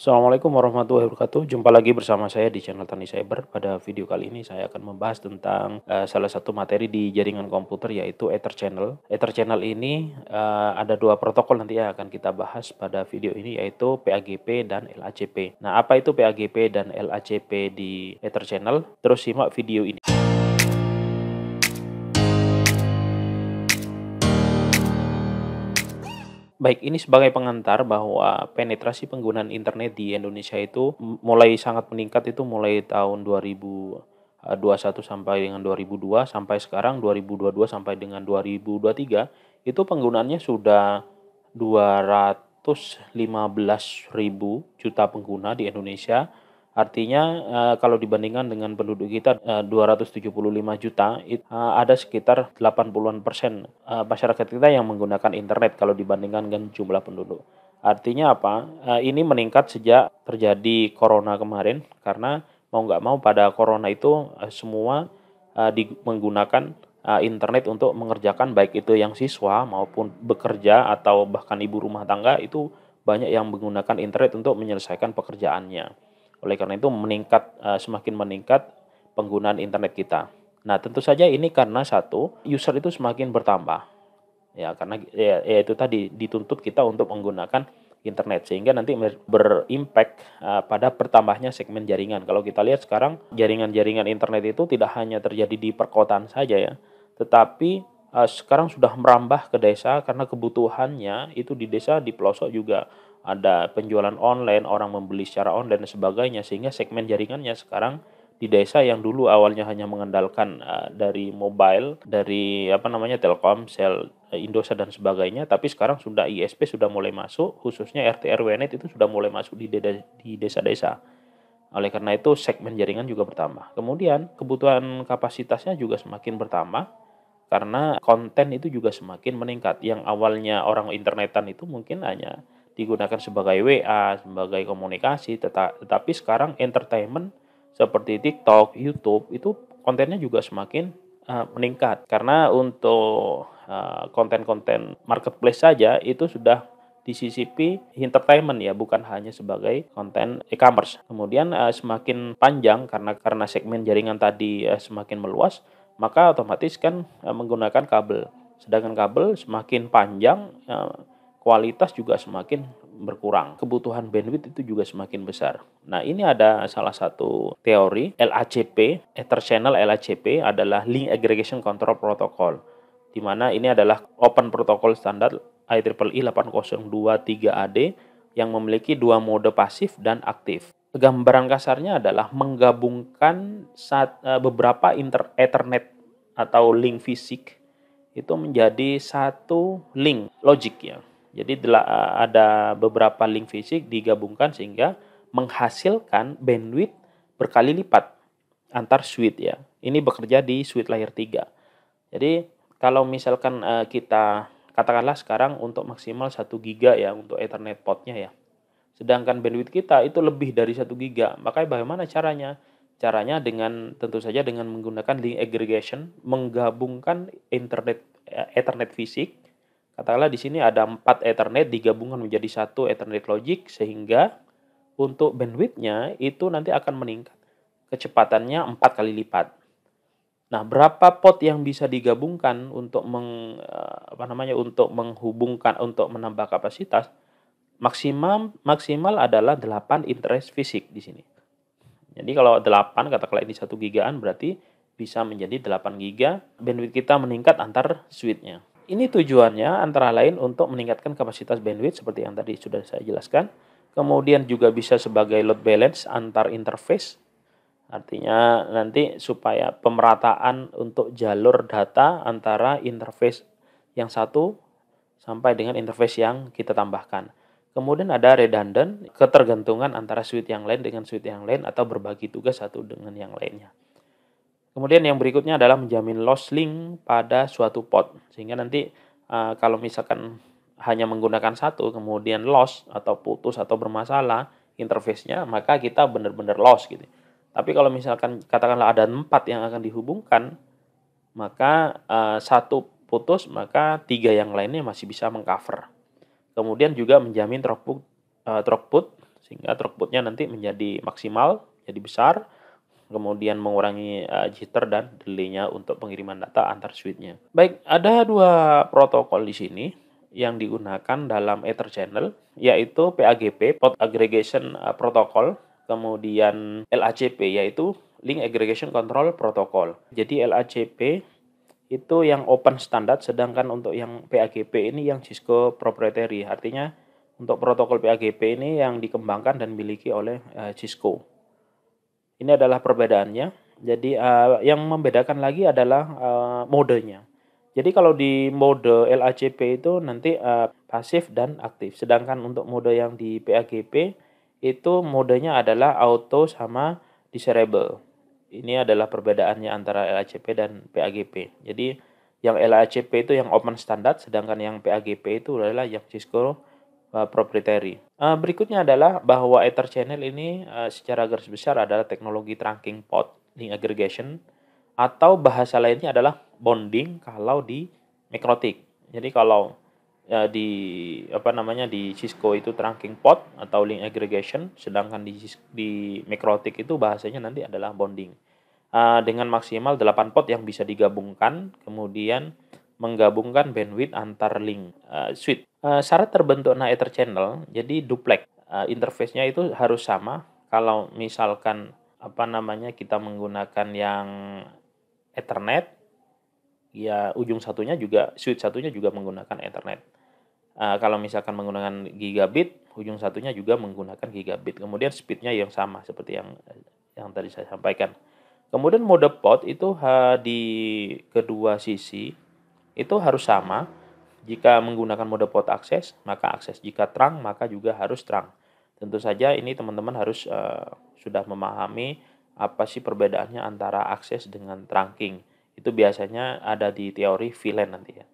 Assalamualaikum warahmatullahi wabarakatuh. Jumpa lagi bersama saya di channel Tani Cyber. Pada video kali ini saya akan membahas tentang uh, salah satu materi di jaringan komputer yaitu Ether Channel. Ether Channel ini uh, ada dua protokol nanti yang akan kita bahas pada video ini yaitu PAGP dan LACP. Nah, apa itu PAGP dan LACP di Ether Channel? Terus simak video ini. Baik, ini sebagai pengantar bahwa penetrasi penggunaan internet di Indonesia itu mulai sangat meningkat itu mulai tahun 2021 eh, sampai dengan 2002 sampai sekarang 2022 sampai dengan 2023 itu penggunaannya sudah 215 ribu juta pengguna di Indonesia Artinya eh, kalau dibandingkan dengan penduduk kita eh, uh, 275 juta, it, uh, ada sekitar 80-an persen masyarakat kita yang menggunakan internet kalau dibandingkan dengan jumlah penduduk. Artinya apa? ini meningkat sejak terjadi corona kemarin karena mau nggak mau pada corona itu semua menggunakan internet untuk mengerjakan baik itu yang siswa maupun bekerja atau bahkan ibu rumah tangga itu banyak yang menggunakan internet untuk menyelesaikan pekerjaannya. Oleh karena itu meningkat eh, semakin meningkat penggunaan internet kita. Nah, tentu saja ini karena satu user itu semakin bertambah. Ya, karena ya, ya itu tadi dituntut kita untuk menggunakan internet sehingga nanti berimpact eh, pada pertambahnya segmen jaringan. Kalau kita lihat sekarang jaringan-jaringan internet itu tidak hanya terjadi di perkotaan saja ya, tetapi eh, sekarang sudah merambah ke desa karena kebutuhannya itu di desa di pelosok juga ada penjualan online, orang membeli secara online dan sebagainya sehingga segmen jaringannya sekarang di desa yang dulu awalnya hanya mengandalkan uh, dari mobile, dari apa namanya Telkomsel, eh, Indosat dan sebagainya, tapi sekarang sudah ISP sudah mulai masuk, khususnya RT RWNet itu sudah mulai masuk di desa-desa. Oleh karena itu segmen jaringan juga bertambah. Kemudian kebutuhan kapasitasnya juga semakin bertambah karena konten itu juga semakin meningkat. Yang awalnya orang internetan itu mungkin hanya digunakan sebagai WA, sebagai komunikasi, tetapi sekarang entertainment seperti TikTok, YouTube itu kontennya juga semakin eh, meningkat karena untuk eh, konten-konten marketplace saja itu sudah disisipi entertainment ya bukan hanya sebagai konten e-commerce. Kemudian eh, semakin panjang karena karena segmen jaringan tadi semakin meluas, maka otomatis kan menggunakan kabel. Sedangkan kabel semakin panjang kualitas juga semakin berkurang. Kebutuhan bandwidth itu juga semakin besar. Nah, ini ada salah satu teori LACP, Ether Channel LACP adalah Link Aggregation Control Protocol. Di mana ini adalah open protokol standar IEEE 8023AD e yang memiliki dua mode pasif dan aktif. Gambaran kasarnya adalah menggabungkan eh, beberapa inter Ethernet atau link fisik itu menjadi satu link logiknya. ya jadi ada beberapa link fisik digabungkan sehingga menghasilkan bandwidth berkali lipat antar switch ya. Ini bekerja di switch layer 3. Jadi kalau misalkan e, kita katakanlah sekarang untuk maksimal 1 giga ya untuk ethernet portnya ya. Sedangkan bandwidth kita itu lebih dari 1 giga. Makanya bagaimana caranya? Caranya dengan tentu saja dengan menggunakan link aggregation, menggabungkan internet e, ethernet fisik Katakanlah di sini ada empat Ethernet digabungkan menjadi satu Ethernet logic sehingga untuk bandwidthnya itu nanti akan meningkat kecepatannya empat kali lipat. Nah, berapa pot yang bisa digabungkan untuk meng, eh, apa namanya untuk menghubungkan untuk menambah kapasitas? Maksimal maksimal adalah 8 interest fisik di sini. Jadi kalau 8 katakanlah ini 1 gigaan berarti bisa menjadi 8 giga bandwidth kita meningkat antar suite-nya. Ini tujuannya antara lain untuk meningkatkan kapasitas bandwidth seperti yang tadi sudah saya jelaskan. Kemudian juga bisa sebagai load balance antar interface. Artinya nanti supaya pemerataan untuk jalur data antara interface yang satu sampai dengan interface yang kita tambahkan. Kemudian ada redundant, ketergantungan antara suite yang lain dengan suite yang lain atau berbagi tugas satu dengan yang lainnya. Kemudian yang berikutnya adalah menjamin loss link pada suatu pot. Sehingga nanti uh, kalau misalkan hanya menggunakan satu, kemudian loss atau putus atau bermasalah interface-nya, maka kita benar-benar loss gitu. Tapi kalau misalkan katakanlah ada empat yang akan dihubungkan, maka uh, satu putus, maka tiga yang lainnya masih bisa mengcover. Kemudian juga menjamin throughput, uh, throughput sehingga throughputnya nanti menjadi maksimal, jadi besar, kemudian mengurangi uh, jitter dan delay-nya untuk pengiriman data antar switch-nya. Baik, ada dua protokol di sini yang digunakan dalam Ether Channel, yaitu PAGP, (Port Aggregation eh, Protocol, kemudian LACP, yaitu Link Aggregation Control Protocol. Jadi LACP itu yang open standard, sedangkan untuk yang PAGP ini yang Cisco proprietary, artinya untuk protokol PAGP ini yang dikembangkan dan dimiliki oleh eh, Cisco. Ini adalah perbedaannya. Jadi uh, yang membedakan lagi adalah uh, modenya. Jadi kalau di mode LACP itu nanti uh, pasif dan aktif. Sedangkan untuk mode yang di PAGP itu modenya adalah auto sama disable. Ini adalah perbedaannya antara LACP dan PAGP. Jadi yang LACP itu yang open standard sedangkan yang PAGP itu adalah yang Cisco Eh, proprietary. Eh, berikutnya adalah bahwa Ether Channel ini eh, secara garis besar adalah teknologi trunking pot link aggregation atau bahasa lainnya adalah bonding kalau di Mikrotik. Jadi kalau di apa namanya di Cisco itu trunking pot atau link aggregation, sedangkan di di Mikrotik itu bahasanya nanti adalah bonding. dengan maksimal 8 pot yang bisa digabungkan, kemudian menggabungkan bandwidth antar link uh, suite Eh, syarat terbentuk ether channel, jadi duplex uh, eh, interface-nya itu harus sama. Kalau misalkan apa namanya kita menggunakan yang Ethernet, ya ujung satunya juga switch satunya juga menggunakan Ethernet. Uh, kalau misalkan menggunakan gigabit, ujung satunya juga menggunakan gigabit. Kemudian speednya yang sama seperti yang yang tadi saya sampaikan. Kemudian mode port itu di kedua sisi itu harus sama jika menggunakan mode port akses, maka akses. Jika terang, maka juga harus terang. Tentu saja ini teman-teman harus uh, sudah memahami apa sih perbedaannya antara akses dengan trunking. Itu biasanya ada di teori VLAN nanti ya.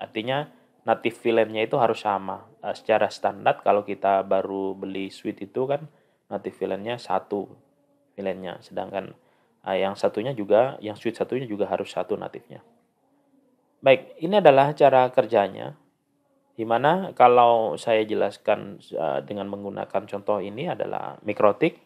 Artinya native VLAN-nya itu harus sama. Uh, secara standar kalau kita baru beli switch itu kan native VLAN-nya satu VLAN-nya. Sedangkan uh, yang satunya juga, yang switch satunya juga harus satu natifnya. Baik, ini adalah cara kerjanya. Dimana kalau saya jelaskan eh, dengan menggunakan contoh ini adalah mikrotik.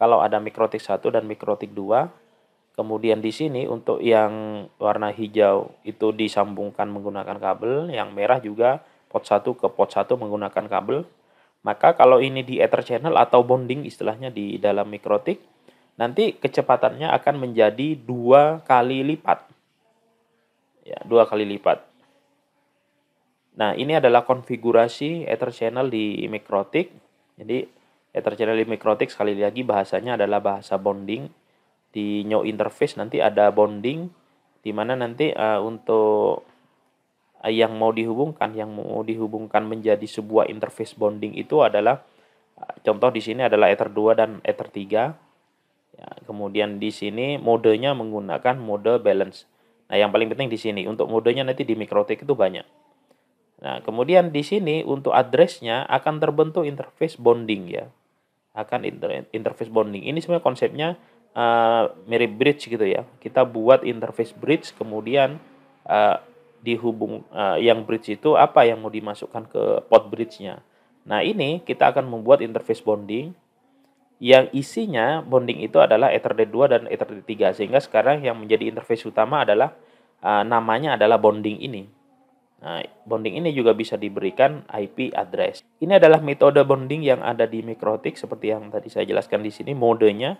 Kalau ada mikrotik 1 dan mikrotik 2, kemudian di sini untuk yang warna hijau itu disambungkan menggunakan kabel, yang merah juga pot 1 ke pot 1 menggunakan kabel. Maka kalau ini di ether channel atau bonding istilahnya di dalam mikrotik, nanti kecepatannya akan menjadi dua kali lipat ya dua kali lipat. Nah ini adalah konfigurasi Ether channel di Mikrotik. Jadi Ether channel di Mikrotik sekali lagi bahasanya adalah bahasa bonding di new interface nanti ada bonding di mana nanti uh, untuk uh, yang mau dihubungkan yang mau dihubungkan menjadi sebuah interface bonding itu adalah uh, contoh di sini adalah Ether 2 dan Ether 3 ya, kemudian di sini modenya menggunakan mode balance Nah, yang paling penting di sini untuk modenya nanti di mikrotik itu banyak. Nah, kemudian di sini untuk addressnya akan terbentuk interface bonding ya. Akan inter interface bonding. Ini sebenarnya konsepnya uh, mirip bridge gitu ya. Kita buat interface bridge kemudian uh, dihubung uh, yang bridge itu apa yang mau dimasukkan ke port bridge-nya. Nah, ini kita akan membuat interface bonding yang isinya bonding itu adalah ether 2 dan ether 3 sehingga sekarang yang menjadi interface utama adalah uh, namanya adalah bonding ini. Nah, bonding ini juga bisa diberikan IP address. Ini adalah metode bonding yang ada di Mikrotik seperti yang tadi saya jelaskan di sini modenya.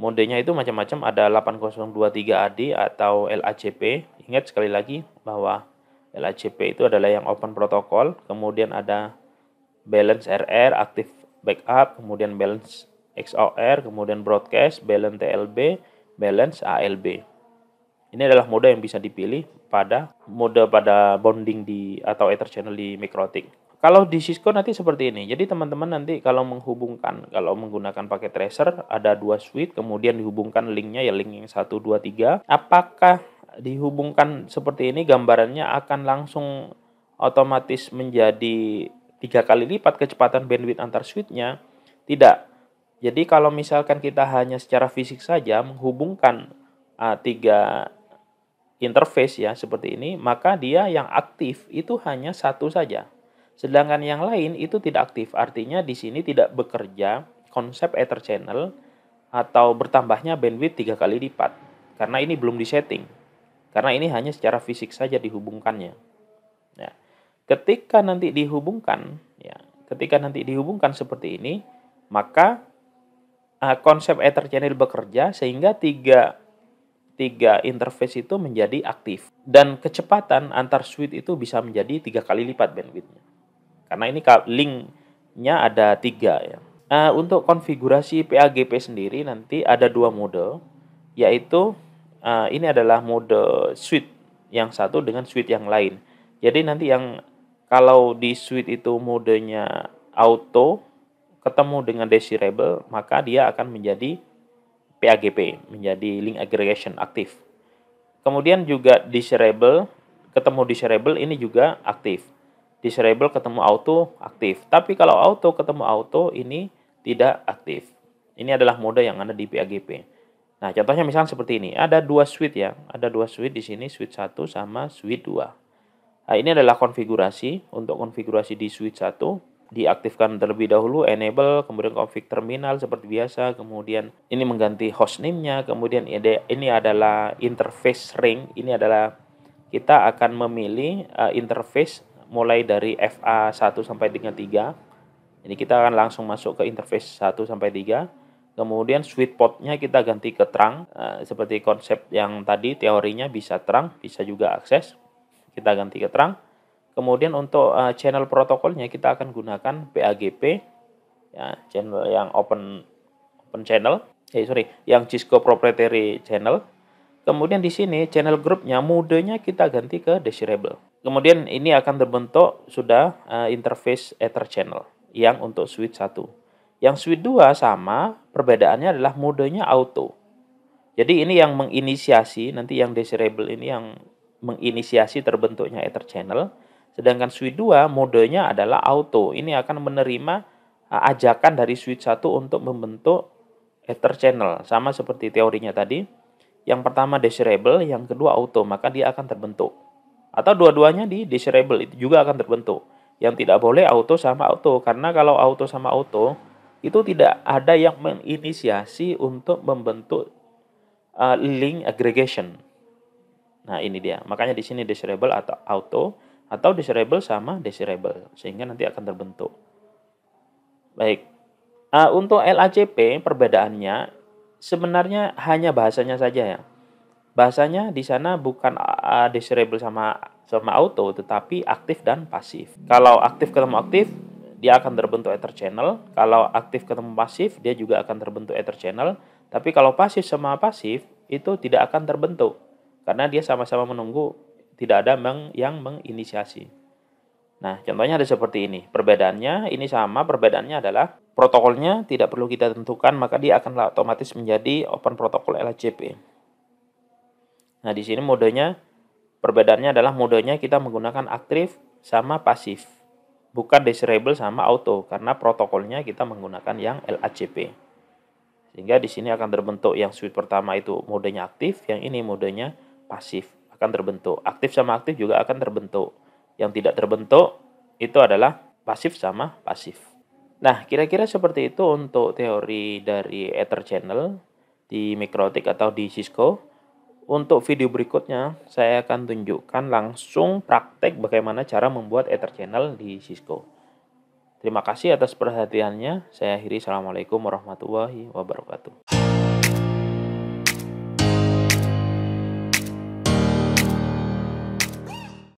Modenya itu macam-macam ada 8023AD atau LACP. Ingat sekali lagi bahwa LACP itu adalah yang open protocol, kemudian ada balance RR, active backup, kemudian balance XOR, kemudian broadcast, balance TLB, balance ALB. Ini adalah mode yang bisa dipilih pada mode pada bonding di atau ether channel di Mikrotik. Kalau di Cisco nanti seperti ini. Jadi teman-teman nanti kalau menghubungkan, kalau menggunakan paket tracer, ada dua switch, kemudian dihubungkan linknya ya link yang satu dua tiga Apakah dihubungkan seperti ini gambarannya akan langsung otomatis menjadi tiga kali lipat kecepatan bandwidth antar switchnya? Tidak, jadi kalau misalkan kita hanya secara fisik saja menghubungkan uh, tiga interface ya seperti ini, maka dia yang aktif itu hanya satu saja. Sedangkan yang lain itu tidak aktif. Artinya di sini tidak bekerja konsep ether channel atau bertambahnya bandwidth tiga kali lipat. Karena ini belum disetting. Karena ini hanya secara fisik saja dihubungkannya. Ya. Ketika nanti dihubungkan, ya, ketika nanti dihubungkan seperti ini, maka uh, konsep Ether Channel bekerja sehingga tiga tiga interface itu menjadi aktif dan kecepatan antar switch itu bisa menjadi tiga kali lipat bandwidthnya karena ini linknya ada tiga ya uh, untuk konfigurasi PAGP sendiri nanti ada dua mode yaitu uh, ini adalah mode switch yang satu dengan switch yang lain jadi nanti yang kalau di switch itu modenya auto ketemu dengan desirable, maka dia akan menjadi PAGP, menjadi link aggregation aktif. Kemudian juga desirable, ketemu desirable ini juga aktif. Desirable ketemu auto aktif. Tapi kalau auto ketemu auto ini tidak aktif. Ini adalah mode yang ada di PAGP. Nah, contohnya misalnya seperti ini. Ada dua switch ya. Ada dua switch di sini, switch 1 sama switch 2. Nah, ini adalah konfigurasi. Untuk konfigurasi di switch 1, diaktifkan terlebih dahulu enable kemudian config terminal seperti biasa kemudian ini mengganti host nya kemudian ini adalah interface ring ini adalah kita akan memilih uh, interface mulai dari FA1 sampai dengan 3 ini kita akan langsung masuk ke interface 1 sampai 3 kemudian sweet potnya kita ganti ke terang uh, seperti konsep yang tadi teorinya bisa terang bisa juga akses kita ganti ke terang Kemudian untuk uh, channel protokolnya kita akan gunakan PAGP ya, channel yang open open channel, eh sorry, yang Cisco proprietary channel. Kemudian di sini channel grupnya modenya kita ganti ke desirable. Kemudian ini akan terbentuk sudah uh, interface Ether channel yang untuk switch 1. Yang switch 2 sama, perbedaannya adalah modenya auto. Jadi ini yang menginisiasi nanti yang desirable ini yang menginisiasi terbentuknya Ether channel Sedangkan switch 2 modenya adalah auto. Ini akan menerima uh, ajakan dari switch 1 untuk membentuk ether channel. Sama seperti teorinya tadi. Yang pertama desirable, yang kedua auto, maka dia akan terbentuk. Atau dua-duanya di desirable itu juga akan terbentuk. Yang tidak boleh auto sama auto karena kalau auto sama auto itu tidak ada yang menginisiasi untuk membentuk uh, link aggregation. Nah, ini dia. Makanya di sini desirable atau auto atau desirable sama desirable sehingga nanti akan terbentuk. Baik. Uh, untuk LACP perbedaannya sebenarnya hanya bahasanya saja ya. Bahasanya di sana bukan uh, desirable sama sama auto tetapi aktif dan pasif. Kalau aktif ketemu aktif dia akan terbentuk ether channel. Kalau aktif ketemu pasif dia juga akan terbentuk ether channel. Tapi kalau pasif sama pasif itu tidak akan terbentuk karena dia sama-sama menunggu tidak ada yang menginisiasi. Nah, contohnya ada seperti ini. Perbedaannya ini sama, perbedaannya adalah protokolnya tidak perlu kita tentukan, maka dia akan otomatis menjadi open protokol LHCP. Nah, di sini modenya perbedaannya adalah modenya kita menggunakan aktif sama pasif. Bukan desirable sama auto karena protokolnya kita menggunakan yang LHCP. Sehingga di sini akan terbentuk yang switch pertama itu modenya aktif, yang ini modenya pasif akan terbentuk. Aktif sama aktif juga akan terbentuk. Yang tidak terbentuk itu adalah pasif sama pasif. Nah, kira-kira seperti itu untuk teori dari Ether Channel di Mikrotik atau di Cisco. Untuk video berikutnya, saya akan tunjukkan langsung praktek bagaimana cara membuat Ether Channel di Cisco. Terima kasih atas perhatiannya. Saya akhiri. Assalamualaikum warahmatullahi wabarakatuh.